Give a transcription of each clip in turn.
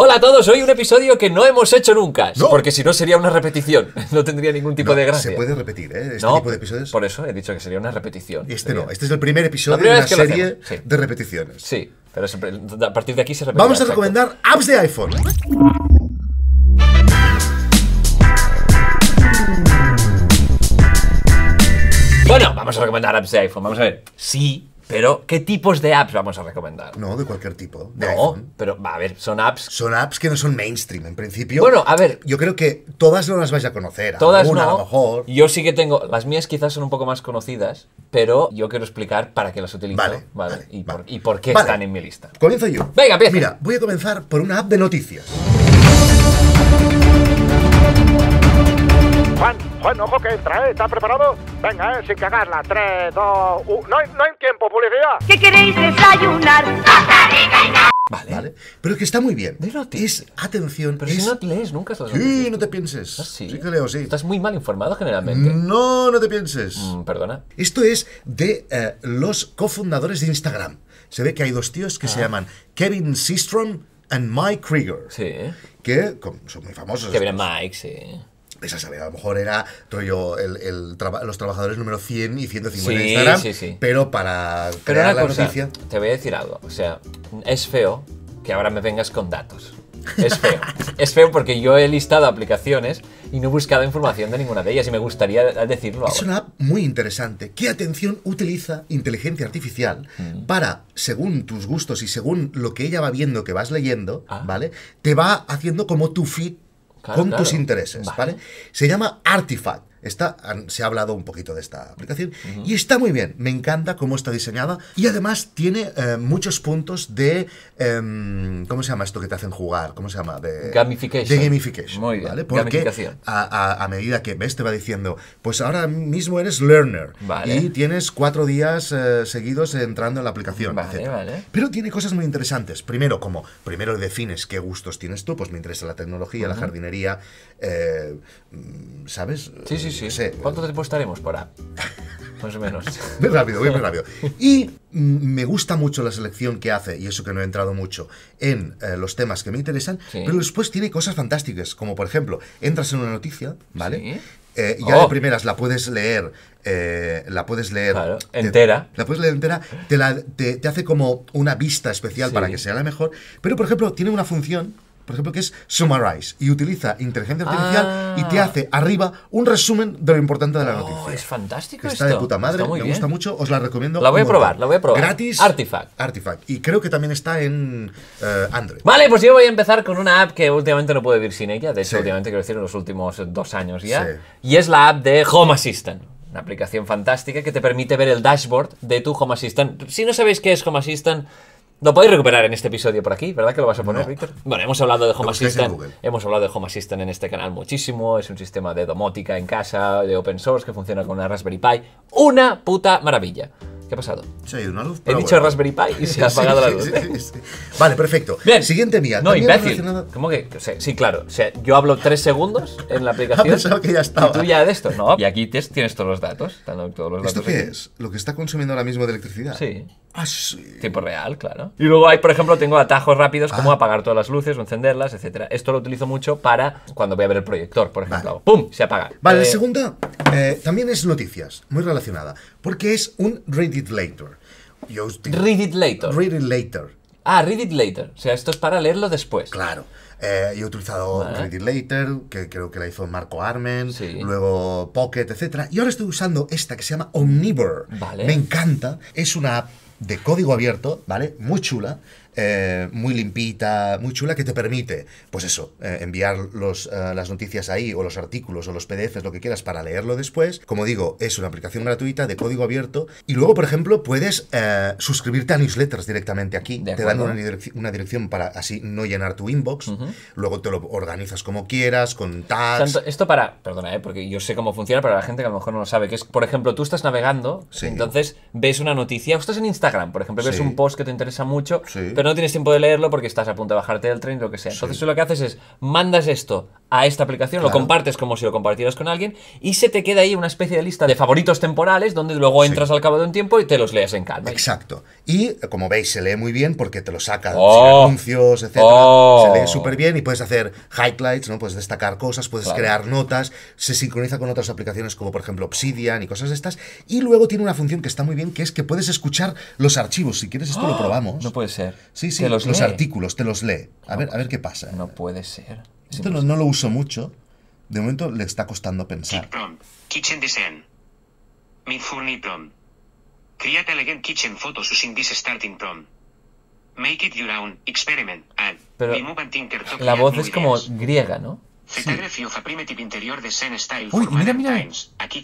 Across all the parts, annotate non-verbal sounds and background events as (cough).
Hola a todos, hoy un episodio que no hemos hecho nunca, porque si no sería una repetición, (laughs) no tendría ningún tipo de gracia. Se puede repetir, ¿eh? Este tipo de episodios. Por eso he dicho que sería una repetición. Y este no, este es el primer episodio de una serie de repeticiones. Sí, pero a partir de aquí se repetirá. Vamos a recomendar apps de iPhone. Bueno, vamos a recomendar apps de iPhone. Vamos a ver. Sí, pero, ¿qué tipos de apps vamos a recomendar? No, de cualquier tipo. no, pero a ver, son apps. Son apps que no son mainstream en principio. Bueno, a ver. Yo creo que todas no las vais a conocer. Todas alguna, A lo mejor. Yo sí que tengo. Las mías quizás son un poco más conocidas, pero yo quiero explicar para qué las utilizo. Vale. Vale. y, Por, qué están en mi lista. Comienzo yo. Venga, empieza. Mira, voy a comenzar por una app de noticias. Juan, Juan, ojo que entra, ¿eh? ¿Estás preparado? Venga, ¿eh? Sin cagarla. 3, 2, 1. No hay, no hay tiempo, publicidad. ¿Qué queréis desayunar? Vale. vale. Pero es que está muy bien. es, atención. Pero si no te lees nunca Sí, no te pienses. Ah, sí? sí? que leo, sí. Estás muy mal informado generalmente. No, no te pienses. Mm, perdona. Esto es de eh, los cofundadores de Instagram. Se ve que hay dos tíos que se ah. llaman Kevin Systrom and Mike Krieger. Sí. Que son muy famosos. Kevin y Mike, sí esa sabía a lo mejor era el, el los trabajadores número 100 y 150 sí, Instagram, sí, sí. pero para crear pero la noticia... Te voy a decir algo, o sea, es feo que ahora me vengas con datos. Es feo. (laughs) es feo porque yo he listado aplicaciones y no he buscado información de ninguna de ellas y me gustaría decirlo Es una app muy interesante. ¿Qué atención utiliza inteligencia artificial mm. para, según tus gustos y según lo que ella va viendo que vas leyendo, ah. ¿vale? Te va haciendo como tu feed con tus intereses, ¿vale? Se llama Artifact. Esta, se ha hablado un poquito de esta aplicación y está muy bien, me encanta cómo está diseñada y además tiene eh, muchos puntos de, em, ¿cómo se llama esto que te hacen jugar? ¿Cómo se llama? De gamification. De gamification. Muy bien. Porque a, medida que ves te va diciendo, pues ahora mismo eres learner y tienes cuatro días eh, seguidos entrando en la aplicación. Vale, Pero tiene cosas muy interesantes. Primero, como primero defines qué gustos tienes tú, pues me interesa la tecnología, la jardinería, eh, mm, ¿sabes? Sí, sí sí, sí. ¿Cuánto tiempo estaremos para? Más o menos. (laughs) muy rápido, muy, rápido. Y mm, me gusta mucho la selección que hace, y eso que no he entrado mucho, en eh, los temas que me interesan, pero después tiene cosas fantásticas, como por ejemplo, entras en una noticia, ¿vale? Eh, ya oh. de primeras la puedes leer, eh, la puedes leer entera. la puedes leer entera, te, te, hace como una vista especial para que sea la mejor, pero por ejemplo tiene una función por ejemplo, que es Summarize y utiliza inteligencia artificial y te ah. hace arriba un resumen de lo importante de la oh, noticia. es fantástico Está de puta madre, me gusta mucho, os la recomiendo. La voy a probar, la voy a probar. Gratis. Artifact. Artifact. Y creo que también está en eh, Android. Vale, pues yo voy a empezar con una app que últimamente no puedo vivir sin ella, de hecho, últimamente quiero decir en los últimos dos años ya, y es la app de Home Assistant una aplicación fantástica que te permite ver el dashboard de tu Home Assistant. Si no sabéis qué es Home Assistant, lo podéis recuperar en este episodio por aquí, ¿verdad que lo vas a poner, Víctor? Bueno, hemos hablado de Home Assistant. Hemos hablado de Home Assistant en este canal muchísimo. Es un sistema de domótica en casa, de open source, que funciona con una Raspberry Pi. Una puta maravilla. ¿Qué ha pasado? Se ha ido una luz. He dicho Raspberry Pi y se ha (laughs) apagado la luz. vale, perfecto. Bien. Siguiente mía. No, imbécil. ¿Cómo que? sí, claro. yo hablo tres segundos en la (laughs) ah, aplicación. pensado que ya estaba. tú ya de esto, ¿no? Y aquí tienes todos los datos. Todos los ¿Esto qué es? ¿Lo que está consumiendo ahora mismo de electricidad? Sí. Ah, Tiempo real, claro. Y luego hay, por ejemplo, tengo atajos rápidos como ah. apagar todas las luces o encenderlas, etc. Esto lo utilizo mucho para cuando voy a ver el proyector, por ejemplo. ¡Pum! Se apaga. Vale, la eh, segunda eh, también es noticias, muy relacionada, porque es un Read It Later. Read It Later. Read Later. Ah, Read It Later. O sea, esto es para leerlo después. Claro. Eh, yo he utilizado Read It Later, que creo que la hizo Marco Armen, luego Pocket, etc. Y ahora estoy usando esta que se llama Omnivore. Vale. Me encanta. Es una app de código abierto, ¿vale? Muy chula, eh, muy limpita, muy chula, que te permite, pues eso, eh, enviar los, eh, las noticias ahí, o los artículos, o los PDFs, lo que quieras, para leerlo después. Como digo, es una aplicación gratuita de código abierto. Y luego, por ejemplo, puedes suscribirte a newsletters directamente aquí. te dan una, dirección para así no llenar tu inbox. Luego te lo organizas como quieras, con tags. esto para, perdona, porque yo sé cómo funciona, pero la gente que a lo mejor no lo sabe, que es, por ejemplo, tú estás navegando, entonces ves una noticia, o estás en Instagram, por ejemplo, ves un post que te interesa mucho, pero no tienes tiempo de leerlo porque estás a punto de bajarte del tren, lo que sea. Entonces tú lo que haces es mandas esto a esta aplicación, lo compartes como si lo compartieras con alguien y se te queda ahí una especie de lista de favoritos temporales donde luego entras al cabo de un tiempo y te los lees en calma. Exacto. Y como veis se lee muy bien porque te lo saca oh. anuncios, etc. Se oh. lee súper bien y puedes hacer highlights, ¿no? Puedes destacar cosas, puedes crear notas, se sincroniza con otras aplicaciones como por ejemplo Obsidian y cosas de estas. Y luego tiene una función que está muy bien que es que puedes escuchar los archivos. Si quieres esto lo ¡Oh! probamos. No puede ser. Sí, sí, los, los artículos, te los lee. A, ver, a ver qué pasa. No puede ser. Esto no, no, lo uso mucho. De momento le está costando pensar. Kitchen design. Midjourney prom. Create elegant kitchen photos using this starting prompt. Make it your own experiment and Pero La voz es como griega, ¿no? interior de style Uy, mira, mira.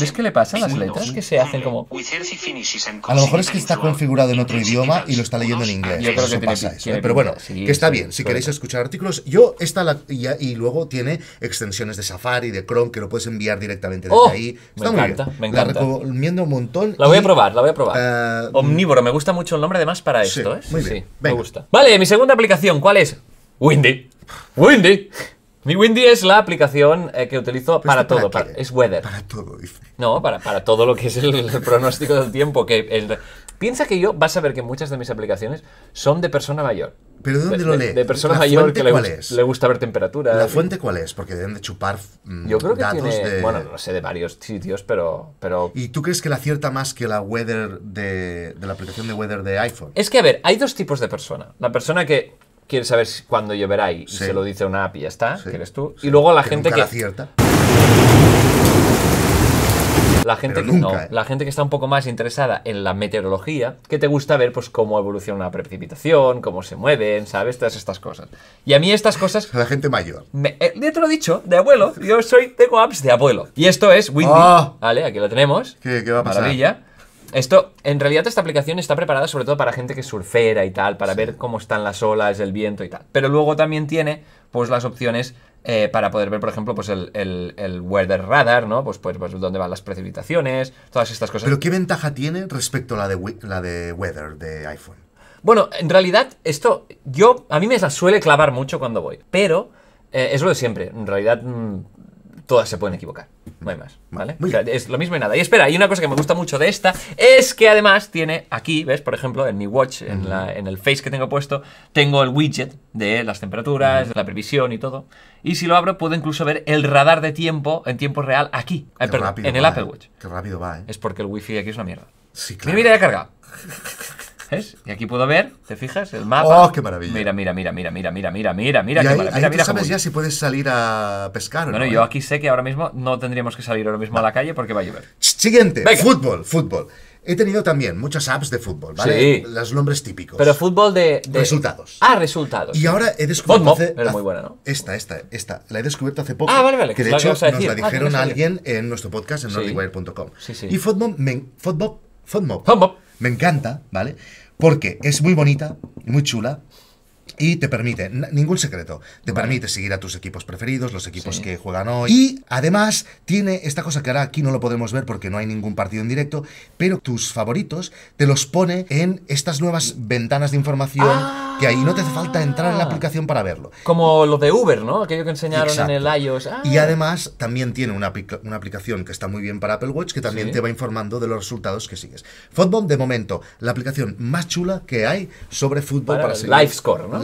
¿Ves qué le pasa a las letras? Que se hacen como... A lo mejor es que está configurado en otro idioma y lo está leyendo en inglés. Yo creo que Pero bueno, que está bien. Si queréis escuchar artículos, yo esta la, y, luego tiene extensiones de Safari, de Chrome, que lo puedes enviar directamente desde oh, ahí. Está muy bien. Me encanta. La recomiendo un montón. La voy a probar, la voy a probar. Eh, Omnívoro, me gusta mucho el nombre además para esto. ¿eh? me gusta. Vale, mi segunda aplicación, ¿cuál es? Windy. Windy. Mi Windy es la aplicación eh, que utilizo para todo. es weather. Para todo, dice. No, para, para todo lo que es el, pronóstico del tiempo. Que piensa que yo, vas a ver que muchas de mis aplicaciones son de persona mayor. ¿Pero de dónde lo lees? De, persona mayor que le, gusta ver temperaturas. ¿La fuente cuál es? Porque deben de chupar mm, Yo creo que datos de... Bueno, no sé, de varios sitios, pero, pero... ¿Y tú crees que la acierta más que la weather de, de la aplicación de weather de iPhone? Es que, a ver, hay dos tipos de persona. La persona que quiere saber cuándo lloverá y, se lo dice una app y ya está, eres tú. Y luego la gente que... Acierta. La gente, que, no, ¿eh? la gente que está un poco más interesada en la meteorología, que te gusta ver pues cómo evoluciona la precipitación, cómo se mueven, ¿sabes? Todas estas cosas. Y a mí estas cosas... La gente mayor. Me, eh, ya te lo he dicho, de abuelo. Yo soy, tengo apps de abuelo. Y esto es Windy. Ah. ¿Vale? Aquí lo tenemos. ¿Qué, va a pasar? Maravilla. Esto, en realidad, esta aplicación está preparada sobre todo para gente que surfera y tal, para ver cómo están las olas, el viento y tal. Pero luego también tiene, pues, las opciones eh, para poder ver, por ejemplo, pues el, weather radar, ¿no? Pues, pues, pues, dónde van las precipitaciones, todas estas cosas. Pero ¿qué ventaja tiene respecto a la de, la de weather de iPhone? Bueno, en realidad, esto, yo, a mí me suele clavar mucho cuando voy, pero... Eh, es lo de siempre. En realidad, mm, todas se pueden equivocar. No hay más, ¿vale? es lo mismo y nada. Y espera, hay una cosa que me gusta mucho de esta, es que además tiene aquí, ¿ves? Por ejemplo, en mi watch, en, el face que tengo puesto, tengo el widget de las temperaturas, de la previsión y todo. Y si lo abro, puedo incluso ver el radar de tiempo en tiempo real aquí, eh, perdón, en el Apple Watch. Eh. Qué rápido va, ¿eh? Es porque el wifi aquí es una mierda. Sí, claro. Mira, mira, ya cargado. (laughs) ¿Ves? Y aquí puedo ver, ¿te fijas? El mapa. ¡Oh, qué maravilla! Mira, mira, mira, mira, mira, mira, mira, mira, mira, sabes ya si puedes salir a pescar o no. Bueno, yo ¿eh? aquí sé que ahora mismo no tendríamos que salir ahora mismo a la calle porque va a llover. Siguiente, fútbol, fútbol. He tenido también muchas apps de fútbol, ¿vale? Sí. Los nombres típicos. Pero fútbol de, Resultados. Ah, resultados. Y ahora he descubierto... muy buena, ¿no? Esta, esta, esta. La he descubierto hace poco. Ah, vale, vale. Que de hecho nos la ah, dijeron a alguien en nuestro podcast en sí. Sí, Y Fútbol me encanta, ¿vale? Porque es muy bonita, muy chula, y te permite, ningún secreto, te permite seguir a tus equipos preferidos, los equipos que juegan hoy. Y además tiene esta cosa que ahora aquí no lo podemos ver porque no hay ningún partido en directo, pero tus favoritos te los pone en estas nuevas ventanas de información. que ahí no te hace falta entrar en la ah. aplicación para verlo. Como lo de Uber, ¿no? Aquello que enseñaron en el iOS. Y ah. además también tiene una, una, aplicación que está muy bien para Apple Watch que también te va informando de los resultados que sigues. fútbol de momento, la aplicación más chula que hay sobre fútbol para, para seguir. LiveScore, ¿no?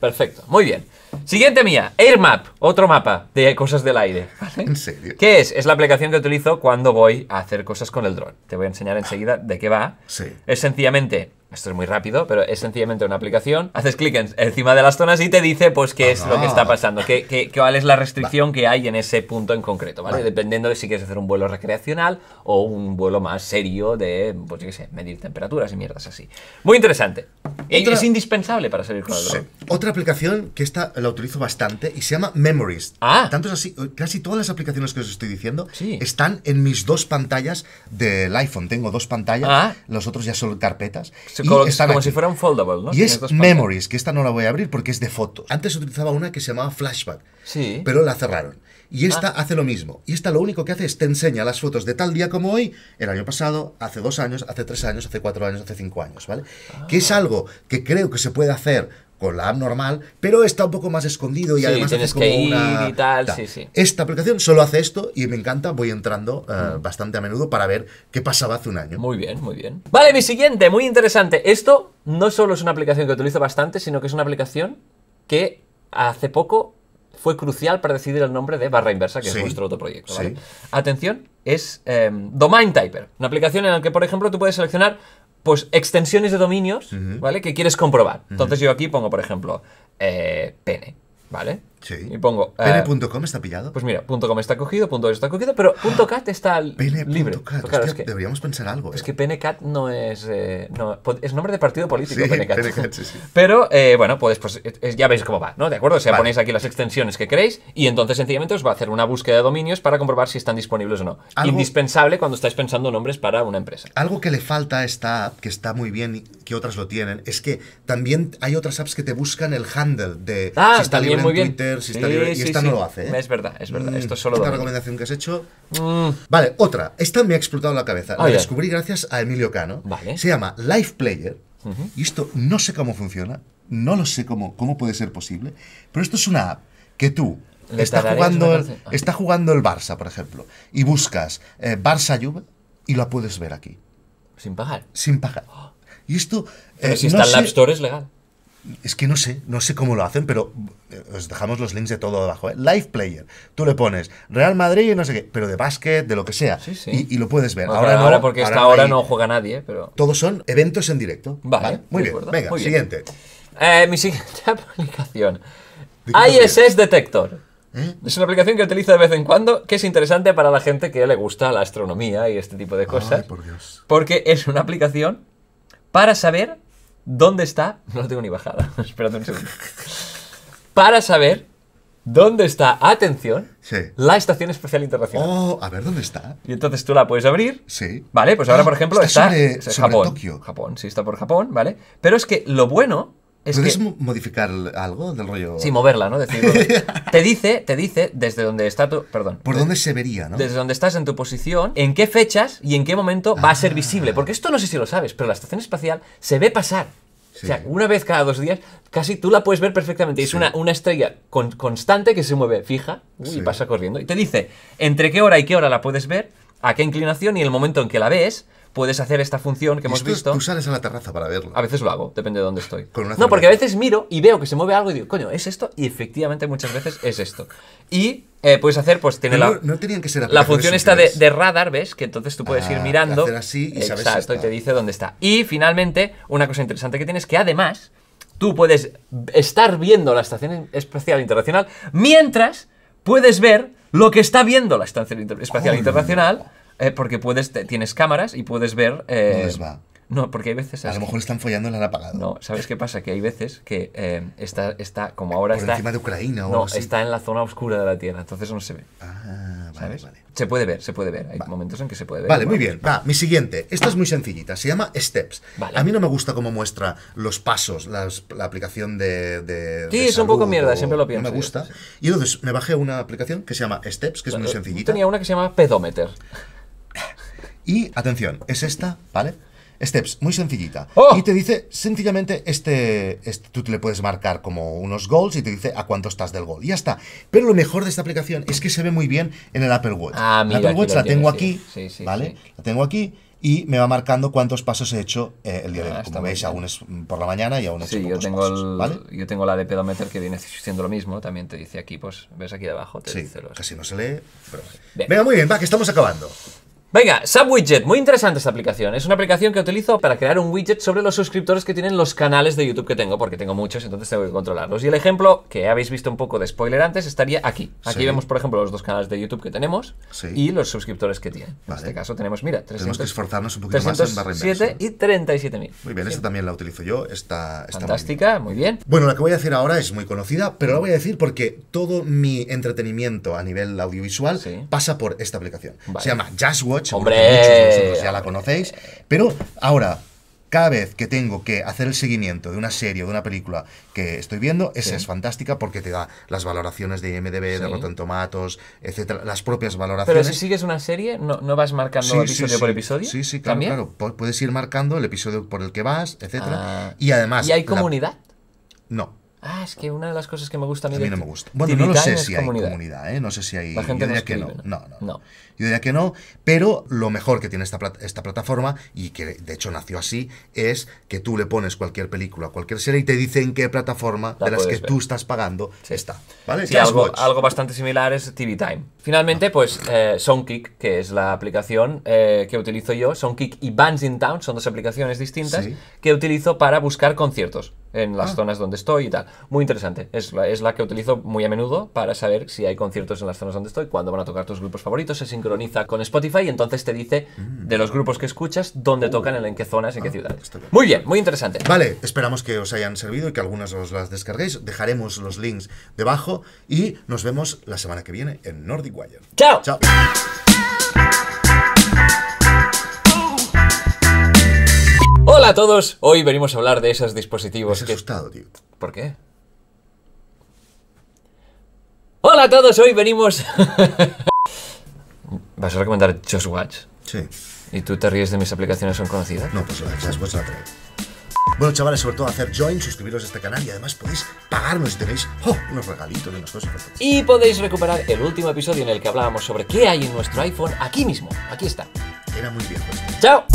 Perfecto. Muy bien. Siguiente mía, AirMap, otro mapa de cosas del aire. (laughs) ¿En serio? ¿Qué es? Es la aplicación que utilizo cuando voy a hacer cosas con el drone, Te voy a enseñar enseguida de qué va. Sí. Es sencillamente esto es muy rápido, pero es sencillamente una aplicación. Haces clic en, encima de las zonas y te dice pues qué es lo que está pasando, qué, cuál es la restricción que hay en ese punto en concreto, ¿vale? Dependiendo de si quieres hacer un vuelo recreacional o un vuelo más serio de, pues qué sé, medir temperaturas y mierdas así. Muy interesante. es indispensable para salir con el drone. Otra aplicación que esta la utilizo bastante y se llama Memories. Ah. Tanto así, casi todas las aplicaciones que os estoy diciendo están en mis dos pantallas del iPhone. Tengo dos pantallas, ah. los otros ya son carpetas como, si fuera un foldable, ¿no? Y es Memories, que esta no la voy a abrir porque es de fotos. Antes utilizaba una que se llamaba Flashback, sí. pero la cerraron. Y esta ah. hace lo mismo. Y esta lo único que hace es te enseña las fotos de tal día como hoy, el año pasado, hace dos años, hace tres años, hace cuatro años, hace cinco años, ¿vale? Que es ah. algo que creo que se puede hacer con la app normal, pero está un poco más escondido y además tienes como una, tal, Esta aplicación solo hace esto y me encanta, voy entrando eh, bastante a menudo para ver qué pasaba hace un año. Muy bien, muy bien. Vale, mi siguiente, muy interesante. Esto no solo es una aplicación que utilizo bastante, sino que es una aplicación que hace poco fue crucial para decidir el nombre de Barra Inversa, que es nuestro otro proyecto. Atención, es em, Domain Typer, una aplicación en la que, por ejemplo, tú puedes seleccionar pues extensiones de dominios, ¿vale? Que quieres comprobar. Entonces yo aquí pongo, por ejemplo, eh, pene, ¿vale? Sí. Y pongo. Eh, Pene.com está pillado. Pues mira, .com está cogido, .es está cogido, pero ah, .cat está libre. Pues que, deberíamos pensar algo. Es pues eh. que PNCAT no es. Eh, es nombre de partido político, sí, sí, sí. Pero bueno, pues, pues ya veis cómo va, ¿no? ¿De acuerdo? O sea, ponéis aquí las extensiones que queréis y entonces sencillamente os va a hacer una búsqueda de dominios para comprobar si están disponibles o no. Indispensable cuando estáis pensando nombres para una empresa. Algo que le falta a esta app, que está muy bien y que otras lo tienen, es que también hay otras apps que te buscan el handle de ah, si está libre muy en bien. Twitter, y esta no lo hace. ¿eh? Es verdad, es verdad. Mm, Esto solo una recomendación que has hecho. Mm. Vale, otra. Esta me ha explotado la cabeza. La descubrí gracias a Emilio Cano. Se llama Live Player. Y esto no sé cómo funciona, no lo sé cómo, cómo puede ser posible, pero esto es una app que tú estás jugando, ah. está jugando el Barça, por ejemplo, y buscas eh, Barça-Juve y la puedes ver aquí. Sin pagar. Sin pagar. (gasps) Y esto... Eh, si está en la App Store es legal. Es que no sé, no sé cómo lo hacen, pero eh, os dejamos los links de todo abajo. ¿eh? Live Player. Tú le pones Real Madrid, no sé qué, pero de básquet, de lo que sea. Sí, sí. Y, lo puedes ver. ahora, ahora no, porque ahora no juega nadie. pero Todos son eventos en directo. Vale. Muy bien. Venga, siguiente. Eh, mi siguiente (laughs) aplicación. ISS Detector. Es una aplicación que utilizo de vez en cuando, que es interesante para la gente que le gusta la astronomía y este tipo de cosas. Ay, por Dios. Porque es una aplicación para saber dónde está. (laughs) No lo tengo ni bajada. (laughs) Espérate un segundo. Para saber dónde está, atención, sí. la Estación Especial Internacional. Oh, a ver dónde está. Y entonces tú la puedes abrir. Sí. Vale, pues ahora, ah, por ejemplo, está, Japón. Japón, sí, está por Japón, ¿vale? Pero es que lo bueno es ¿Puedes modificar algo del rollo? Sí, moverla, ¿no? (laughs) te dice, te dice desde donde está tu. Perdón. Por dónde se vería, ¿no? Desde donde estás en tu posición, en qué fechas y en qué momento va a ser ah. visible. Porque esto no sé si lo sabes, pero la estación espacial se ve pasar. O sea, una vez cada dos días, casi tú la puedes ver perfectamente. Es una, una estrella constante que se mueve fija y pasa corriendo. Y te dice entre qué hora y qué hora la puedes ver, a qué inclinación y el momento en que la ves puedes hacer esta función que hemos visto. Puedes tú sales a la terraza para verlo. A veces lo hago, depende de dónde estoy. no, porque a veces miro y veo que se mueve algo y digo, coño, es esto, y efectivamente muchas veces es esto. Y eh, puedes hacer, pues tiene la. que ser La función está de, radar, ¿ves? Que entonces tú puedes ir ah, mirando. Hacer así y sabes Exacto, y te dice dónde está. Y finalmente, una cosa interesante que tienes que además tú puedes estar viendo la Estación Espacial Internacional mientras puedes ver lo que está viendo la Estación Espacial Internacional. Eh, porque puedes, tienes cámaras y puedes ver... Eh, no va. No, porque hay veces... A lo mejor están follando la han apagado. No, ¿sabes qué pasa? Que hay veces que eh, está, está, como ahora Por está... encima de Ucrania o algo así. está en la zona oscura de la Tierra, entonces no se ve. Ah, vale, vale. Se puede ver, se puede ver. Hay momentos en que se puede ver. Vale, muy bien. Va, mi siguiente. Esta es muy sencillita. Se llama Steps. Vale. A mí no me gusta cómo muestra los pasos, la aplicación de. Sí, es un poco mierda, siempre lo pienso No me gusta. Y entonces me bajé una aplicación que se llama Steps, que es muy eh, sencillita. tenía una que se llama Pedometer. Y atención, es esta, ¿vale? Steps, muy sencillita. ¡Oh! Y te dice sencillamente, este, este, tú te le puedes marcar como unos goals y te dice a cuánto estás del goal. Y ya está. Pero lo mejor de esta aplicación es que se ve muy bien en el Apple Watch. Ah, mira, Apple Watch la tengo aquí, ¿vale? La tengo aquí y me va marcando cuántos pasos he hecho eh, el día de hoy. Ah, como veis, aún es mm, por la mañana y aún es por sí, yo tengo el, Yo tengo la de pedometer que viene haciendo lo mismo, también te dice aquí, pues ves aquí debajo. abajo, te sí, dice los... casi no se lee, pero... Venga, muy bien, va, que estamos acabando. Venga, SubWidget, muy interesante esta aplicación. Es una aplicación que utilizo para crear un widget sobre los suscriptores que tienen los canales de YouTube que tengo, porque tengo muchos, entonces tengo que controlarlos. Y el ejemplo que habéis visto un poco de spoiler antes estaría aquí. Aquí vemos, por ejemplo, los dos canales de YouTube que tenemos y los suscriptores que tienen. En este caso tenemos, mira, tenemos que esforzarnos un poquito más en barra y 37.000. Muy bien, esta también la utilizo yo. Fantástica, muy bien. Bueno, la que voy a decir ahora es muy conocida, pero la voy a decir porque todo mi entretenimiento a nivel audiovisual pasa por esta aplicación. Se llama Jazzwatch Hombre. vosotros ya la conocéis. Pero ahora, cada vez que tengo que hacer el seguimiento de una serie o de una película que estoy viendo, esa es fantástica porque te da las valoraciones de IMDb, de Rotten Tomatoes, etcétera, las propias valoraciones. Pero si sigues una serie, ¿no, vas marcando episodio por episodio? Sí, sí, claro, Puedes ir marcando el episodio por el que vas, etcétera. Ah. Y además... ¿Y hay comunidad? No. Ah, es que una de las cosas que me gusta a mí. A mí no me gusta. Bueno, no lo sé si hay comunidad. ¿eh? No sé si hay. La yo diría que no. No, no. Yo diría que no, pero lo mejor que tiene esta, plataforma, y que de hecho nació así, es que tú le pones cualquier película, cualquier serie y te dice en qué plataforma de las que tú estás pagando está. ¿Vale? algo, algo, bastante similar es TV Time. Finalmente, ah. pues eh, Soundkick, que es la aplicación eh, que utilizo yo, Soundkick y Bands in Town son dos aplicaciones distintas que utilizo para buscar conciertos en las ah. zonas donde estoy y tal. Muy interesante. Es la, que utilizo muy a menudo para saber si hay conciertos en las zonas donde estoy, cuándo van a tocar tus grupos favoritos, se sincroniza con Spotify y entonces te dice mm. de los grupos que escuchas, dónde oh. tocan, en, qué zonas, en qué ah, ciudades. Pues muy bien, muy interesante. Vale, esperamos que os hayan servido y que algunas os las descarguéis. Dejaremos los links debajo y nos vemos la semana que viene en Nordic Wire. ¡Chao! ¡Chao! Hola a todos, hoy venimos a hablar de esos dispositivos que... tío. ¿Por qué? Hola a todos, hoy venimos... (laughs) ¿Vas a recomendar Just Watch? Sí. ¿Y tú te ríes de mis aplicaciones son conocidas? No, pues las Watch la Bueno, chavales, sobre todo hacer join, suscribiros a este canal y además podéis pagarnos si tenéis ¡oh!, unos regalitos y unas cosas. Y podéis recuperar el último episodio en el que hablábamos sobre qué hay en nuestro iPhone aquí mismo. Aquí está. Era muy bien. Pues. ¡Chao!